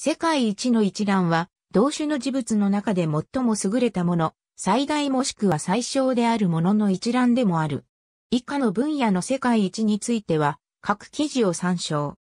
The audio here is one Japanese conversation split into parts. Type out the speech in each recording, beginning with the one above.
世界一の一覧は、同種の事物の中で最も優れたもの、最大もしくは最小であるものの一覧でもある。以下の分野の世界一については、各記事を参照。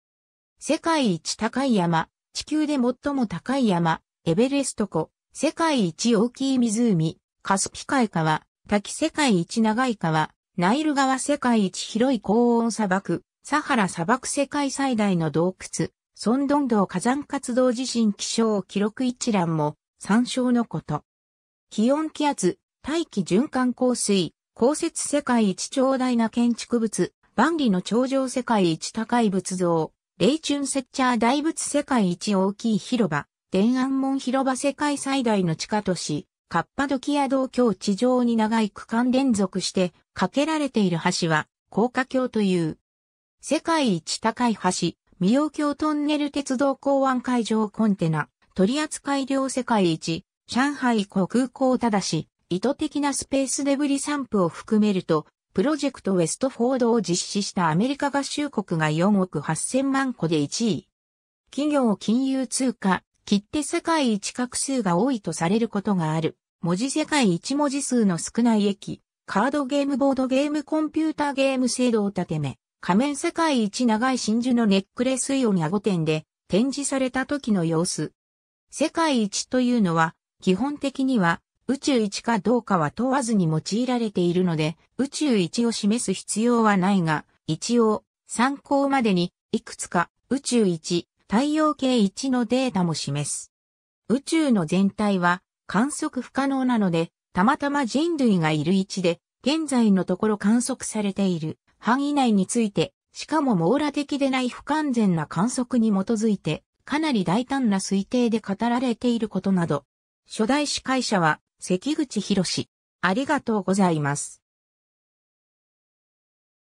世界一高い山、地球で最も高い山、エベレスト湖、世界一大きい湖、カスピ海川、滝世界一長い川、ナイル川世界一広い高温砂漠、サハラ砂漠世界最大の洞窟、ソンドン道火山活動地震気象記録一覧も参照のこと。気温気圧、大気循環降水、降雪世界一長大な建築物、万里の頂上世界一高い仏像、レイチュンセッチャー大仏世界一大きい広場、天安門広場世界最大の地下都市、カッパドキア道橋地上に長い区間連続して架けられている橋は、高架橋という。世界一高い橋、未央橋トンネル鉄道港湾海上コンテナ、取扱量世界一、上海航空港ただし、意図的なスペースデブリ散布を含めると、プロジェクトウェストフォードを実施したアメリカ合衆国が4億8000万個で1位。企業金融通貨、切手世界一画数が多いとされることがある。文字世界一文字数の少ない駅、カードゲームボードゲームコンピューターゲーム制度を立てめ、仮面世界一長い真珠のネックレスイオニア5点で展示された時の様子。世界一というのは、基本的には宇宙一かどうかは問わずに用いられているので、宇宙一を示す必要はないが、一応、参考までに、いくつか宇宙一、太陽系一のデータも示す。宇宙の全体は観測不可能なので、たまたま人類がいる位置で、現在のところ観測されている。範囲内について、しかも網羅的でない不完全な観測に基づいて、かなり大胆な推定で語られていることなど、初代司会者は関口博士。ありがとうございます。